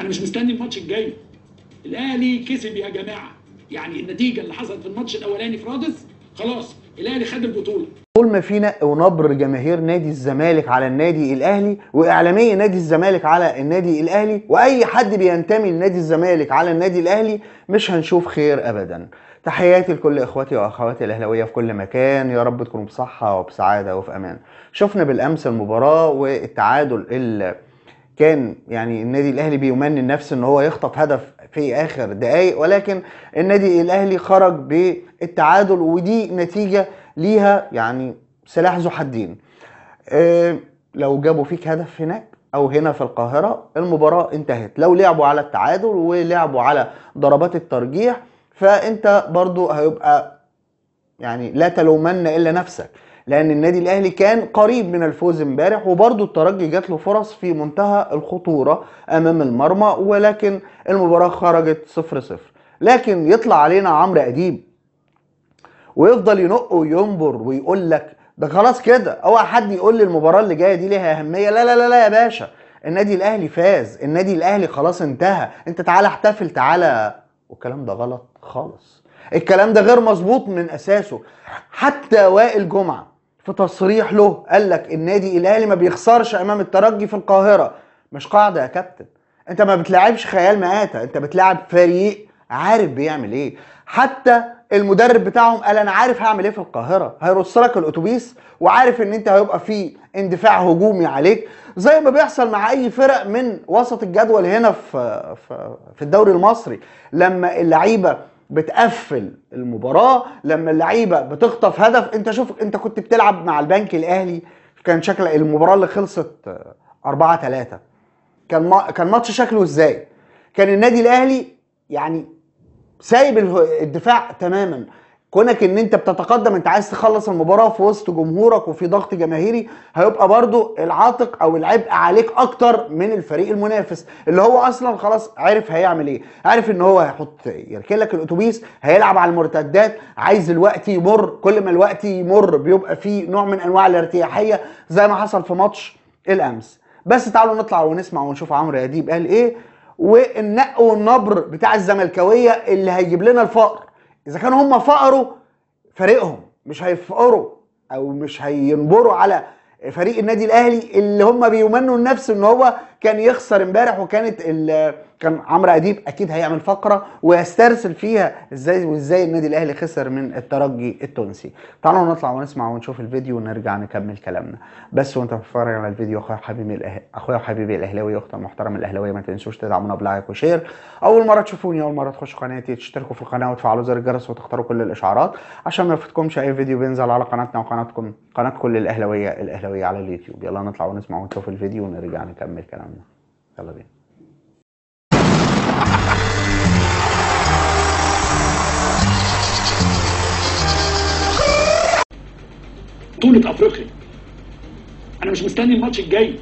انا مش مستني الماتش الجاي الاهلي كسب يا جماعه يعني النتيجه اللي حصلت في الماتش الاولاني في رادس خلاص الاهلي خد البطوله طول ما في نق ونبر جماهير نادي الزمالك على النادي الاهلي واعلاميه نادي الزمالك على النادي الاهلي واي حد بينتمي لنادي الزمالك على النادي الاهلي مش هنشوف خير ابدا تحياتي لكل اخواتي واخواتي الاهلاويه في كل مكان يا رب تكونوا بصحه وبسعاده وفي امان شفنا بالامس المباراه والتعادل اللي كان يعني النادي الاهلي بيمن النفس ان هو يخطف هدف في اخر دقائق ولكن النادي الاهلي خرج بالتعادل ودي نتيجه ليها يعني سلاح ذو حدين إيه لو جابوا فيك هدف هناك او هنا في القاهره المباراه انتهت لو لعبوا على التعادل ولعبوا على ضربات الترجيح فانت برضو هيبقى يعني لا تلومن الا نفسك لان النادي الاهلي كان قريب من الفوز امبارح وبرده الترجي جات له فرص في منتهى الخطوره امام المرمى ولكن المباراه خرجت 0 0 لكن يطلع علينا عمرو اديب ويفضل ينق وينبر ويقول لك ده خلاص كده اوعى حد يقول لي المباراه اللي جايه دي ليها اهميه لا لا لا لا يا باشا النادي الاهلي فاز النادي الاهلي خلاص انتهى انت تعالى احتفل تعالى والكلام ده غلط خالص الكلام ده غير مظبوط من اساسه حتى وائل جمعه في تصريح له قال لك النادي الاهلي ما بيخسرش امام الترجي في القاهره مش قاعده يا كابتن انت ما بتلعبش خيال مآتة انت بتلعب فريق عارف بيعمل ايه حتى المدرب بتاعهم قال انا عارف هعمل ايه في القاهره هيرص لك الاتوبيس وعارف ان انت هيبقى في اندفاع هجومي عليك زي ما بيحصل مع اي فرق من وسط الجدول هنا في في الدوري المصري لما اللعيبه بتقفل المباراه لما اللعيبه بتخطف هدف انت شوف انت كنت بتلعب مع البنك الاهلي كان شكل المباراه اللي خلصت 4 3 كان ما كان ماتش شكله ازاي كان النادي الاهلي يعني سايب الدفاع تماما كونك ان انت بتتقدم انت عايز تخلص المباراه في وسط جمهورك وفي ضغط جماهيري هيبقى برضو العاتق او العبء عليك اكتر من الفريق المنافس اللي هو اصلا خلاص عارف هيعمل ايه عارف ان هو هيحط يركن لك الاتوبيس هيلعب على المرتدات عايز الوقت يمر كل ما الوقت يمر بيبقى فيه نوع من انواع الارتياحيه زي ما حصل في ماتش الامس بس تعالوا نطلع ونسمع ونشوف عمرو اديب قال ايه والنق والنبر بتاع الزملكاويه اللي هيجيب لنا الفقر اذا كانوا هم فقروا فريقهم مش هيفقروا او مش هينبروا على فريق النادي الاهلي اللي هم بيمنوا النفس ان هو كان يخسر امبارح وكانت كان عمرو اديب اكيد هيعمل فقره ويسترسل فيها ازاي وازاي النادي الاهلي خسر من الترجي التونسي تعالوا نطلع ونسمع ونشوف الفيديو ونرجع نكمل كلامنا بس وانت بتتفرج على الفيديو اخويا وحبيبي الأه... اخويا وحبيبي الاهلاوي اختي المحترمه الاهلاويه ما تنسوش تدعمونا بلايك وشير اول مره تشوفوني اول مره تخشوا قناتي تشتركوا في القناه وتفعلوا زر الجرس وتختاروا كل الاشعارات عشان ما يفوتكمش اي فيديو بينزل على قناتنا وقناتكم قناه كل الاهلاويه الاهلاويه على اليوتيوب يلا نطلع ونسمع ونشوف الفيديو ونرجع نكمل كلامنا يلا بطولة افريقيا انا مش مستني الماتش الجاي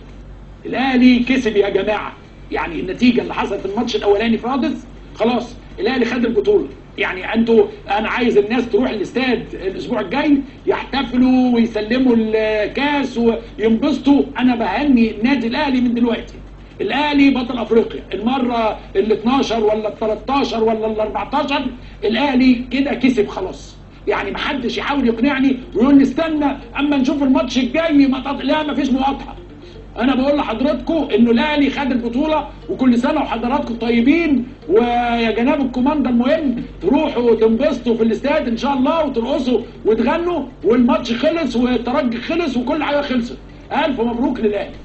الاهلي كسب يا جماعه يعني النتيجه اللي حصلت في الماتش الاولاني في رادس خلاص الاهلي خد البطوله يعني انتوا انا عايز الناس تروح الاستاد الاسبوع الجاي يحتفلوا ويسلموا الكاس وينبسطوا انا بهني النادي الاهلي من دلوقتي الاهلي بطل افريقيا المره ال 12 ولا ال 13 ولا ال 14 الاهلي كده كسب خلاص يعني محدش يحاول يقنعني ويقول لي استنى اما نشوف الماتش الجاي ما تط... لا ما فيش مقاطعه انا بقول لحضراتكم انه الاهلي خد البطوله وكل سنه وحضراتكم طيبين ويا جناب الكوماندا المهم تروحوا تنبسطوا في الاستاد ان شاء الله وترقصوا وتغنوا والماتش خلص والترجي خلص وكل حاجه خلصت الف مبروك للاهلي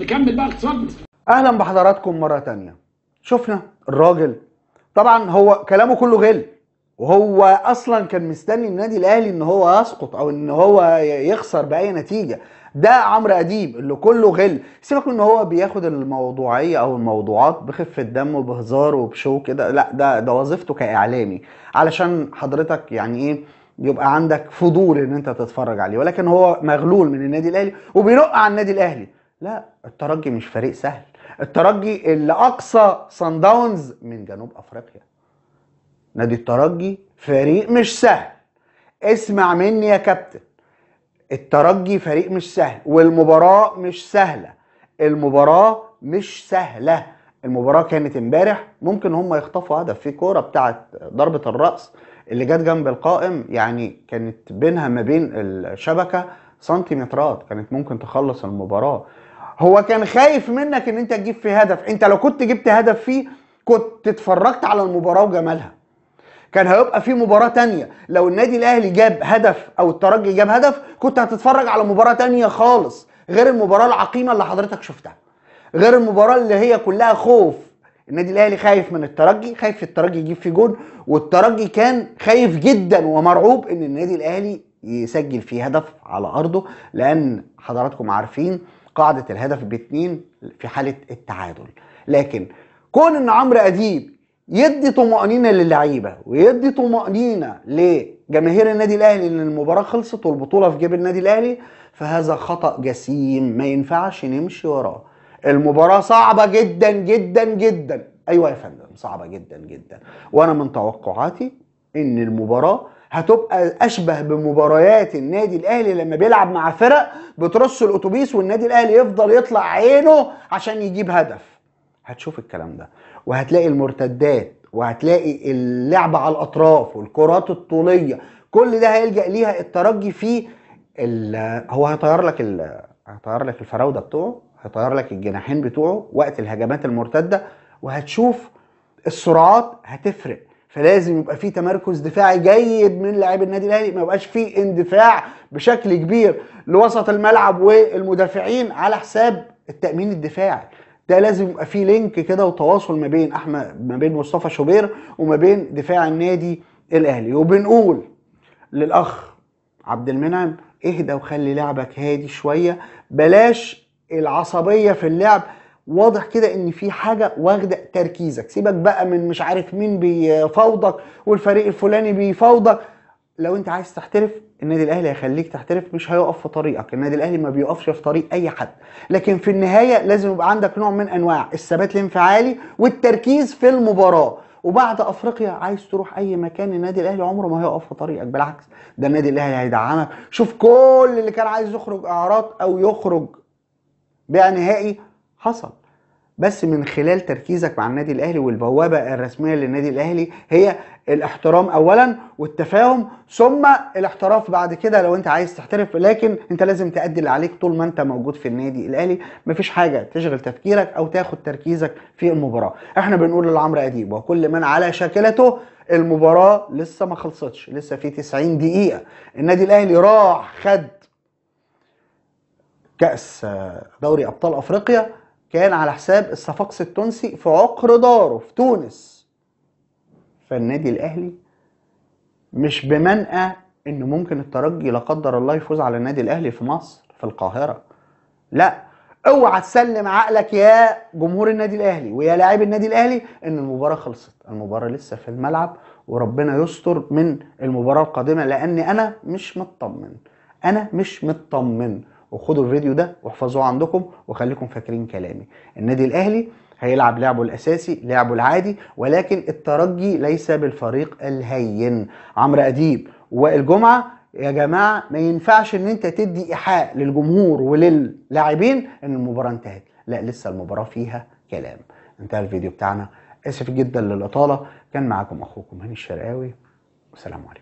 نكمل بقى اقتصاد اهلا بحضراتكم مره تانية شفنا الراجل طبعا هو كلامه كله غل وهو اصلا كان مستني النادي الاهلي ان هو يسقط او ان هو يخسر باي نتيجه ده عمرو اديب اللي كله غل سيبك من ان هو بياخد الموضوعيه او الموضوعات بخفه دم وبهزار وبشو كده لا ده ده وظيفته كاعلامي علشان حضرتك يعني ايه يبقى عندك فضول ان انت تتفرج عليه ولكن هو مغلول من النادي الاهلي وبينق على النادي الاهلي لا الترجي مش فريق سهل الترجي اللي اقصى صن داونز من جنوب افريقيا نادي الترجي فريق مش سهل اسمع مني يا كابتن الترجي فريق مش سهل والمباراه مش سهله المباراه مش سهله المباراه كانت امبارح ممكن هم يخطفوا هدف في كوره بتاعه ضربه الراس اللي جت جنب القائم يعني كانت بينها ما بين الشبكه سنتيمترات كانت ممكن تخلص المباراه هو كان خايف منك ان انت تجيب فيه هدف انت لو كنت جبت هدف فيه كنت اتفرجت على المباراه وجمالها كان هيبقى في مباراه تانية لو النادي الاهلي جاب هدف او الترجي جاب هدف كنت هتتفرج على مباراه تانية خالص غير المباراه العقيمه اللي حضرتك شفتها غير المباراه اللي هي كلها خوف النادي الاهلي خايف من الترجي خايف الترجي يجيب فيه جون والترجي كان خايف جدا ومرعوب ان النادي الاهلي يسجل فيه هدف على ارضه لان حضراتكم عارفين قاعده الهدف باتنين في حاله التعادل لكن كون ان عمرو اديب يدي طمأنينة للعيبة ويدي طمأنينة لجماهير النادي الأهلي إن المباراة خلصت والبطولة في جيب النادي الأهلي فهذا خطأ جسيم ما ينفعش نمشي وراه المباراة صعبة جدا جدا جدا أيوة يا فندم صعبة جدا جدا وأنا من توقعاتي إن المباراة هتبقى اشبه بمباريات النادي الاهلي لما بيلعب مع فرق بترص الاتوبيس والنادي الاهلي يفضل يطلع عينه عشان يجيب هدف هتشوف الكلام ده وهتلاقي المرتدات وهتلاقي اللعب على الاطراف والكرات الطوليه كل ده هيلجا ليها الترجي في هو هيطير لك هيطير لك الفراوده بتوعه هيطير لك الجناحين بتوعه وقت الهجمات المرتده وهتشوف السرعات هتفرق فلازم يبقى في تمركز دفاعي جيد من لاعبي النادي الاهلي ما يبقاش في اندفاع بشكل كبير لوسط الملعب والمدافعين على حساب التامين الدفاعي ده لازم يبقى في لينك كده وتواصل ما بين احمد ما بين مصطفى شوبير وما بين دفاع النادي الاهلي وبنقول للاخ عبد المنعم اهدى وخلي لعبك هادي شويه بلاش العصبيه في اللعب واضح كده ان في حاجه واخده تركيزك سيبك بقى من مش عارف مين بيفاوضك والفريق الفلاني بيفاوضك لو انت عايز تحترف النادي الاهلي هيخليك تحترف مش هيقف في طريقك النادي الاهلي ما بيقفش في طريق اي حد لكن في النهايه لازم يبقى عندك نوع من انواع الثبات الانفعالي والتركيز في المباراه وبعد افريقيا عايز تروح اي مكان النادي الاهلي عمره ما هيقف في طريقك بالعكس ده النادي الاهلي هيدعمك شوف كل اللي كان عايز يخرج اعراض او يخرج بيع نهائي حصل بس من خلال تركيزك مع النادي الاهلي والبوابه الرسميه للنادي الاهلي هي الاحترام اولا والتفاهم ثم الاحتراف بعد كده لو انت عايز تحترف لكن انت لازم تأدي اللي عليك طول ما انت موجود في النادي الاهلي مفيش حاجه تشغل تفكيرك او تاخد تركيزك في المباراه احنا بنقول لعمرو اديب وكل من على شاكلته المباراه لسه ما خلصتش لسه في 90 دقيقه النادي الاهلي راح خد كاس دوري ابطال افريقيا كان على حساب الصفاقس التونسي في عقر داره في تونس فالنادي الاهلي مش بمنأى ان ممكن الترجي لا قدر الله يفوز على النادي الاهلي في مصر في القاهره لا اوعى تسلم عقلك يا جمهور النادي الاهلي ويا لاعب النادي الاهلي ان المباراه خلصت المباراه لسه في الملعب وربنا يستر من المباراه القادمه لان انا مش مطمن انا مش مطمن وخدوا الفيديو ده واحفظوه عندكم وخليكم فاكرين كلامي النادي الاهلي هيلعب لعبه الاساسي لعبه العادي ولكن الترجي ليس بالفريق الهين عمرو اديب والجمعه يا جماعه ما ينفعش ان انت تدي ايحاء للجمهور وللاعبين ان المباراه انتهت لا لسه المباراه فيها كلام انتهى الفيديو بتاعنا اسف جدا للاطاله كان معاكم اخوكم هاني الشرقاوي والسلام عليكم